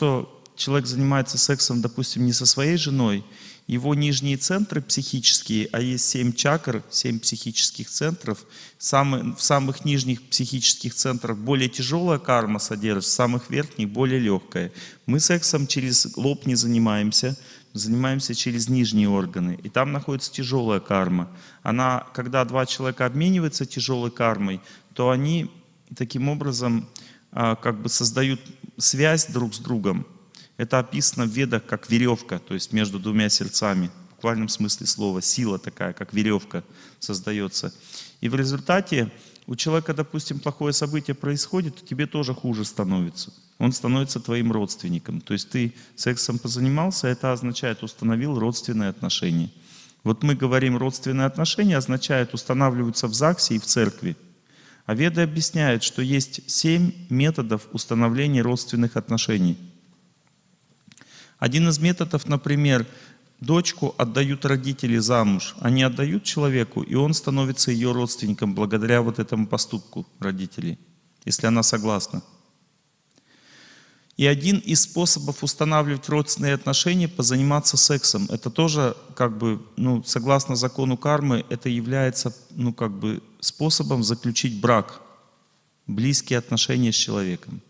что человек занимается сексом, допустим, не со своей женой, его нижние центры психические, а есть семь чакр, семь психических центров, самые, в самых нижних психических центрах более тяжелая карма содержится, в самых верхних более легкая. Мы сексом через лоб не занимаемся, занимаемся через нижние органы. И там находится тяжелая карма. Она, когда два человека обмениваются тяжелой кармой, то они таким образом а, как бы создают связь друг с другом, это описано в ведах как веревка, то есть между двумя сердцами. В буквальном смысле слова сила такая, как веревка создается. И в результате у человека, допустим, плохое событие происходит, тебе тоже хуже становится. Он становится твоим родственником. То есть ты сексом позанимался, это означает установил родственные отношения. Вот мы говорим родственные отношения, означает устанавливаются в ЗАГСе и в церкви. А веды объясняют, что есть семь методов установления родственных отношений. Один из методов, например, дочку отдают родители замуж. Они отдают человеку, и он становится ее родственником благодаря вот этому поступку родителей, если она согласна. И один из способов устанавливать родственные отношения – позаниматься сексом. Это тоже, как бы, ну, согласно закону кармы, это является, ну, как бы, способом заключить брак, близкие отношения с человеком.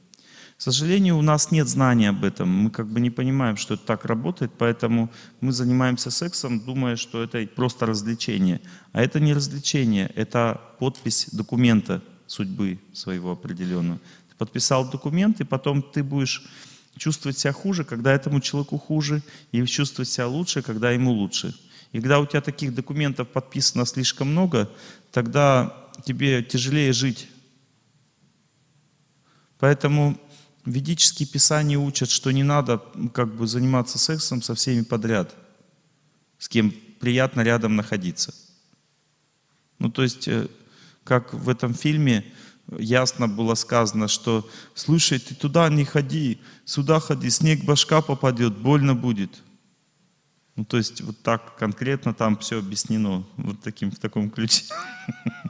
К сожалению, у нас нет знания об этом. Мы как бы не понимаем, что это так работает, поэтому мы занимаемся сексом, думая, что это просто развлечение. А это не развлечение, это подпись документа – судьбы своего определенную. Ты подписал документ, и потом ты будешь чувствовать себя хуже, когда этому человеку хуже, и чувствовать себя лучше, когда ему лучше. И когда у тебя таких документов подписано слишком много, тогда тебе тяжелее жить. Поэтому ведические писания учат, что не надо как бы заниматься сексом со всеми подряд, с кем приятно рядом находиться. Ну, то есть э, как в этом фильме ясно было сказано, что «Слушай, ты туда не ходи, сюда ходи, снег башка попадет, больно будет». Ну, то есть вот так конкретно там все объяснено, вот таким, в таком ключе.